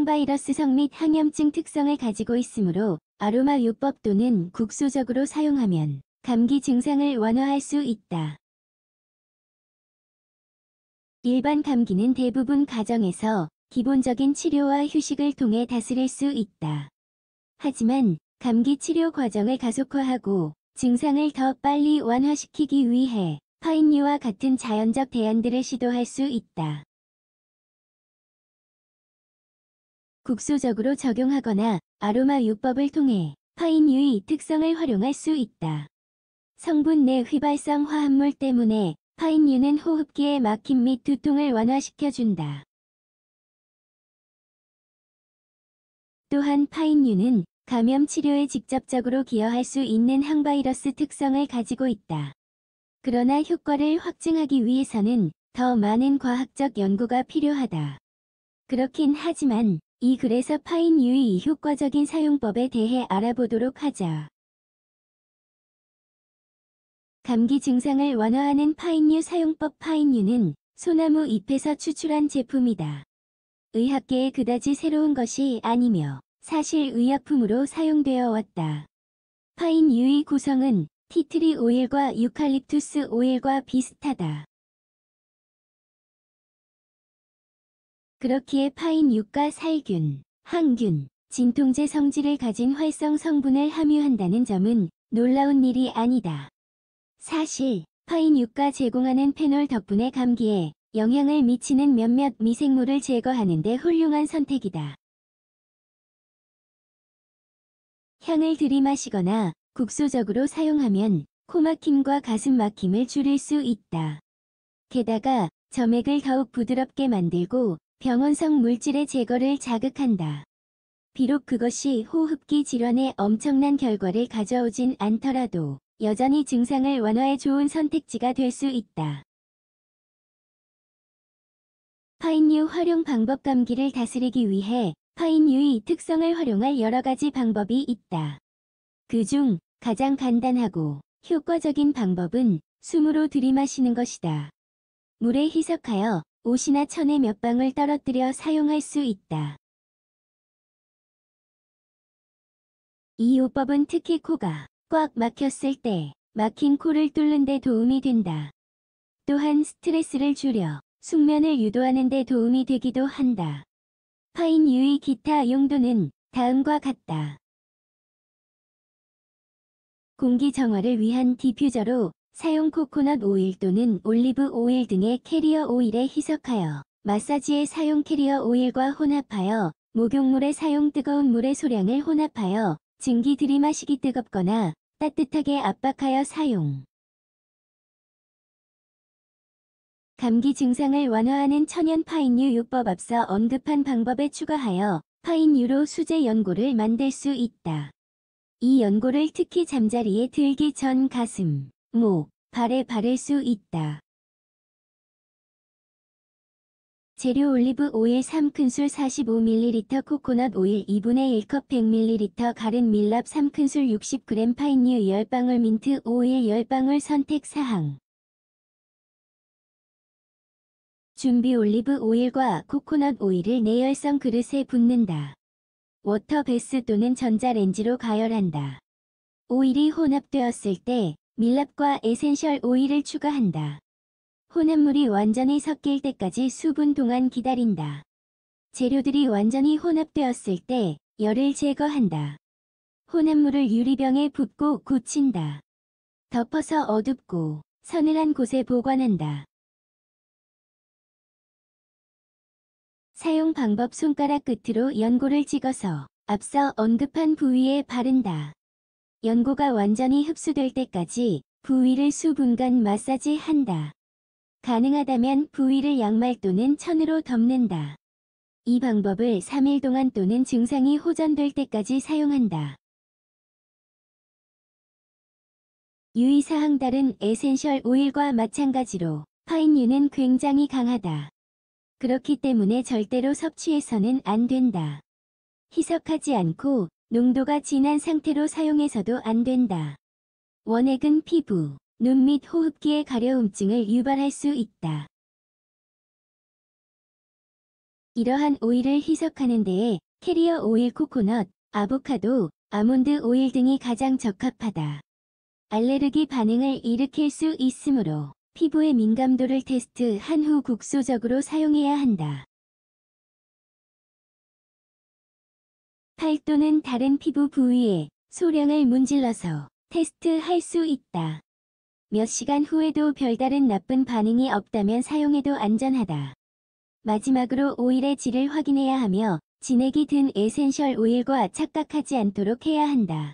항바이러스성 및 항염증 특성을 가지고 있으므로 아로마 요법 또는 국소적으로 사용하면 감기 증상을 완화할 수 있다. 일반 감기는 대부분 가정에서 기본적인 치료와 휴식을 통해 다스릴 수 있다. 하지만 감기 치료 과정을 가속화하고 증상을 더 빨리 완화시키기 위해 파인류와 같은 자연적 대안들을 시도할 수 있다. 국소적으로 적용하거나 아로마 요법을 통해 파인유의 특성을 활용할 수 있다. 성분 내 휘발성 화합물 때문에 파인유는 호흡기에 막힘 및 두통을 완화시켜준다. 또한 파인유는 감염 치료에 직접적으로 기여할 수 있는 항바이러스 특성을 가지고 있다. 그러나 효과를 확증하기 위해서는 더 많은 과학적 연구가 필요하다. 그렇긴 하지만 이 글에서 파인유의 효과적인 사용법에 대해 알아보도록 하자. 감기 증상을 완화하는 파인유 사용법 파인유는 소나무 잎에서 추출한 제품이다. 의학계에 그다지 새로운 것이 아니며 사실 의약품으로 사용되어 왔다. 파인유의 구성은 티트리 오일과 유칼립투스 오일과 비슷하다. 그렇기에 파인 유가 살균, 항균, 진통제 성질을 가진 활성 성분을 함유한다는 점은 놀라운 일이 아니다. 사실 파인 유가 제공하는 페놀 덕분에 감기에 영향을 미치는 몇몇 미생물을 제거하는 데 훌륭한 선택이다. 향을 들이마시거나 국소적으로 사용하면 코막힘과 가슴 막힘을 줄일 수 있다. 게다가 점액을 더욱 부드럽게 만들고 병원성 물질의 제거를 자극한다. 비록 그것이 호흡기 질환의 엄청난 결과를 가져오진 않더라도 여전히 증상을 완화해 좋은 선택지가 될 수 있다. 파인유 활용 방법 감기를 다스리기 위해 파인유의 특성을 활용할 여러 가지 방법이 있다. 그 중 가장 간단하고 효과적인 방법은 숨으로 들이마시는 것이다. 물에 희석하여 옷이나 천에 몇 방울 떨어뜨려 사용할 수 있다. 이 요법은 특히 코가 꽉 막혔을 때 막힌 코를 뚫는 데 도움이 된다. 또한 스트레스를 줄여 숙면을 유도하는 데 도움이 되기도 한다. 파인 유의 기타 용도는 다음과 같다. 공기 정화를 위한 디퓨저로 사용 코코넛 오일 또는 올리브 오일 등의 캐리어 오일에 희석하여 마사지에 사용 캐리어 오일과 혼합하여 목욕물에 사용 뜨거운 물의 소량을 혼합하여 증기 들이마시기 뜨겁거나 따뜻하게 압박하여 사용. 감기 증상을 완화하는 천연 파인유 요법 앞서 언급한 방법에 추가하여 파인유로 수제 연고를 만들 수 있다. 이 연고를 특히 잠자리에 들기 전 가슴, 모, 발에 바를 수 있다. 재료 올리브 오일 3큰술 45ml 코코넛 오일 2분의 1컵 100ml 가른 밀랍 3큰술 60g 파인유 10방울 민트 오일 10방울 선택 사항 준비 올리브 오일과 코코넛 오일을 내열성 그릇에 붓는다. 워터 베스 또는 전자렌지로 가열한다. 오일이 혼합되었을 때 밀랍과 에센셜 오일을 추가한다. 혼합물이 완전히 섞일 때까지 수분 동안 기다린다. 재료들이 완전히 혼합되었을 때 열을 제거한다. 혼합물을 유리병에 붓고 굳힌다. 덮어서 어둡고 서늘한 곳에 보관한다. 사용 방법 손가락 끝으로 연고를 찍어서 앞서 언급한 부위에 바른다. 연고가 완전히 흡수될 때까지 부위를 수분간 마사지한다. 가능하다면 부위를 양말 또는 천으로 덮는다. 이 방법을 3일 동안 또는 증상이 호전될 때까지 사용한다. 유의사항 다른 에센셜 오일과 마찬가지로 파인유는 굉장히 강하다. 그렇기 때문에 절대로 섭취해서는 안 된다. 희석하지 않고 농도가 진한 상태로 사용해서도 안 된다. 원액은 피부, 눈 및 호흡기의 가려움증을 유발할 수 있다. 이러한 오일을 희석하는 데에 캐리어 오일 코코넛, 아보카도, 아몬드 오일 등이 가장 적합하다. 알레르기 반응을 일으킬 수 있으므로 피부의 민감도를 테스트한 후 국소적으로 사용해야 한다. 팔 또는 다른 피부 부위에 소량을 문질러서 테스트할 수 있다. 몇 시간 후에도 별다른 나쁜 반응이 없다면 사용해도 안전하다. 마지막으로 오일의 질을 확인해야 하며 진액이 든 에센셜 오일과 착각하지 않도록 해야 한다.